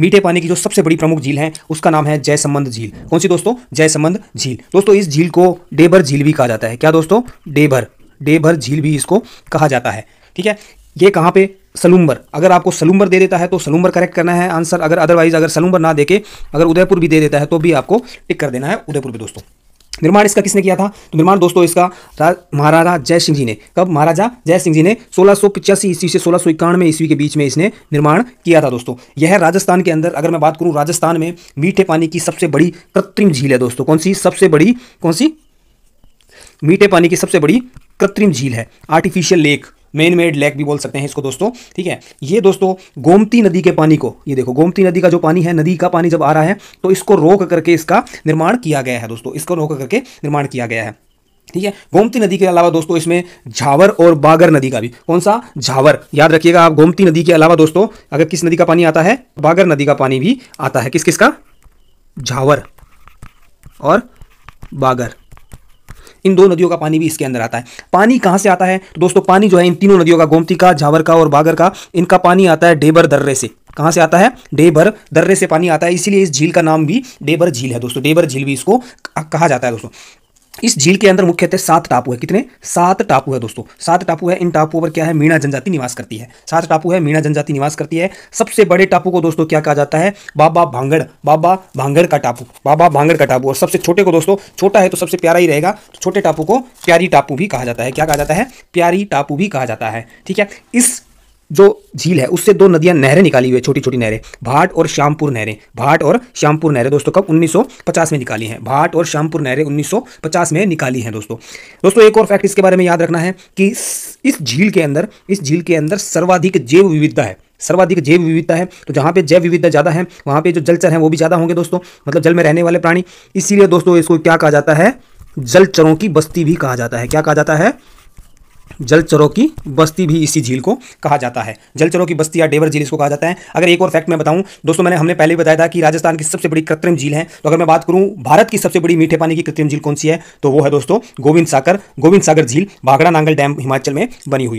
मीठे पानी की जो सबसे बड़ी प्रमुख झील है उसका नाम है जयसंबंध झील कौन सी दोस्तों जयसंबंध झील दोस्तों इस झील को डेबर झील भी कहा जाता है क्या दोस्तों डेबर डेभर झील भी इसको कहा जाता है ठीक है ये कहाँ पे सलूम्बर अगर आपको सलूम्बर दे देता है तो सलूम्बर करेक्ट करना है आंसर अगर अदरवाइज अगर सलूम्बर ना देके अगर उदयपुर भी दे देता है तो भी आपको टिक कर देना है उदयपुर भी दोस्तों निर्माण इसका किसने किया था तो निर्माण दोस्तों इसका महाराजा जय सिंह जी ने कब महाराजा जय सिंह जी ने सोलह सौ पिचासी ईस्वी से सोलह सौ इक्यानवे ईस्वी के बीच में इसने निर्माण किया था दोस्तों यह राजस्थान के अंदर अगर मैं बात करूं राजस्थान में मीठे पानी की सबसे बड़ी कृत्रिम झील है दोस्तों कौन सी सबसे बड़ी कौन सी मीठे पानी की सबसे बड़ी कृत्रिम झील है artificial lake man made lake भी बोल सकते हैं इसको दोस्तों ठीक है ये दोस्तों गोमती नदी के पानी को ये देखो गोमती नदी का जो पानी है नदी का पानी जब आ रहा है तो इसको रोक करके इसका निर्माण किया गया है दोस्तों इसको रोक करके निर्माण किया गया है ठीक है गोमती नदी के अलावा दोस्तों इसमें झावर और बागर नदी का भी कौन सा झावर याद रखिएगा आप गोमती नदी के अलावा दोस्तों अगर किस नदी का पानी आता है बागर नदी का पानी भी आता है किस किस का झावर और बागर इन दो नदियों का पानी भी इसके अंदर आता है पानी कहाँ से आता है तो दोस्तों पानी जो है इन तीनों नदियों का गोमती का झावर का और बागर का इनका पानी आता है डेबर दर्रे से कहाँ से आता है डेबर दर्रे से पानी आता है इसीलिए इस झील का नाम भी डेबर झील है दोस्तों डेबर झील भी इसको कहा जाता है दोस्तों इस झील के अंदर मुख्यतः सात टापू है कितने सात टापू है दोस्तों सात टापू है इन टापुओं पर क्या है मीणा जनजाति निवास करती है सात टापू है मीणा जनजाति निवास करती है सबसे बड़े टापू को दोस्तों क्या कहा जाता है बाबा भांगड़ बाबा भांगड़ का टापू बाबा भांगड़ का टापू और सबसे छोटे को दोस्तों छोटा है तो सबसे प्यारा ही रहेगा तो छोटे टापू को प्यारी टापू भी कहा जाता है क्या कहा जाता है प्यारी टापू भी कहा जाता है ठीक है इस जो झील है उससे दो नदियां नहरें निकाली हुई है छोटी छोटी नहरें भाट और श्यामपुर नहरें भाट और श्यामपुर नहरें दोस्तों कब 1950 में निकाली हैं भाट और श्यामपुर नहरें 1950 में निकाली हैं दोस्तों दोस्तों एक और फैक्ट इसके बारे में याद रखना है कि इस झील के अंदर इस झील के अंदर सर्वाधिक जैव विविधता है सर्वाधिक जैव विविधता है तो जहाँ पे जैव विविधता ज़्यादा है वहाँ पे जो जलचर हैं वो भी ज़्यादा होंगे दोस्तों मतलब जल में रहने वाले प्राणी इसीलिए दोस्तों इसको क्या कहा जाता है जलचरों की बस्ती भी कहा जाता है क्या कहा जाता है जलचरों की बस्ती भी इसी झील को कहा जाता है जलचरों की बस्ती या डेवर झील इसको कहा जाता है अगर एक और फैक्ट मैं बताऊं दोस्तों मैंने हमने पहले बताया था कि राजस्थान की सबसे बड़ी कृत्रिम झील है तो अगर मैं बात करूं भारत की सबसे बड़ी मीठे पानी की कृत्रिम झील कौन सी है तो वो है दोस्तों गोविंद सागर गोविंद सागर झील भागड़ा नांगल डैम हिमाचल में बनी हुई है